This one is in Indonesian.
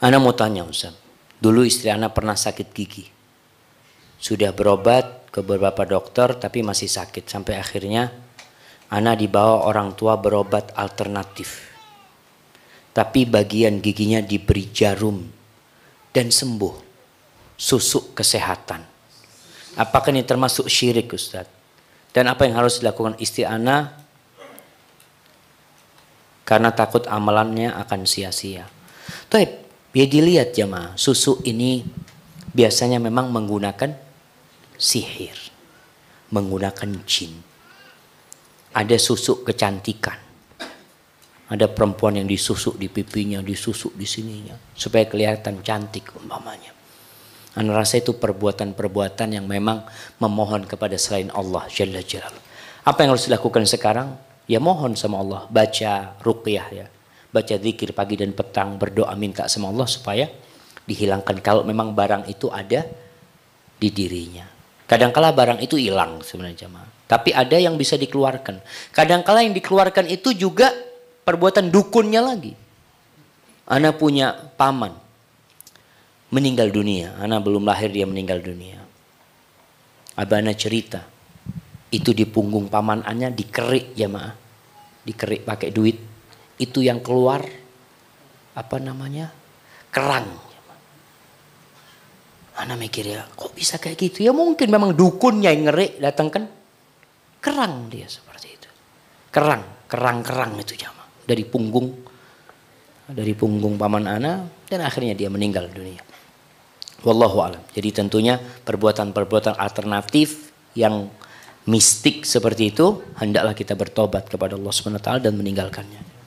Ana mau tanya Ustaz. Dulu istri Ana pernah sakit gigi. Sudah berobat ke beberapa dokter tapi masih sakit. Sampai akhirnya Ana dibawa orang tua berobat alternatif. Tapi bagian giginya diberi jarum dan sembuh. Susuk kesehatan. Apakah ini termasuk syirik Ustaz? Dan apa yang harus dilakukan istri Ana? Karena takut amalannya akan sia-sia. Tapi biar dilihat jemaah, susu ini biasanya memang menggunakan sihir, menggunakan jin. Ada susu kecantikan. Ada perempuan yang disusuk di pipinya, disusuk di sininya supaya kelihatan cantik umpamanya. Anda rasa itu perbuatan-perbuatan yang memang memohon kepada selain Allah Jalla Jalal. Apa yang harus dilakukan sekarang? Ya mohon sama Allah, baca ruqyah ya baca zikir pagi dan petang, berdoa minta sama Allah supaya dihilangkan kalau memang barang itu ada di dirinya. Kadangkala barang itu hilang sebenarnya jemaah. Tapi ada yang bisa dikeluarkan. Kadangkala yang dikeluarkan itu juga perbuatan dukunnya lagi. Ana punya paman meninggal dunia. Ana belum lahir dia meninggal dunia. Abana cerita itu di punggung pamanannya dikerik jemaah. Dikerik pakai duit itu yang keluar apa namanya kerang. Anak mikir ya, kok bisa kayak gitu? Ya mungkin memang dukunnya yang ngeri datang kan kerang dia seperti itu. Kerang, kerang-kerang itu jamaah dari punggung dari punggung paman Ana dan akhirnya dia meninggal dunia. Wallahu alam. Jadi tentunya perbuatan-perbuatan alternatif yang mistik seperti itu hendaklah kita bertobat kepada Allah Subhanahu wa taala dan meninggalkannya.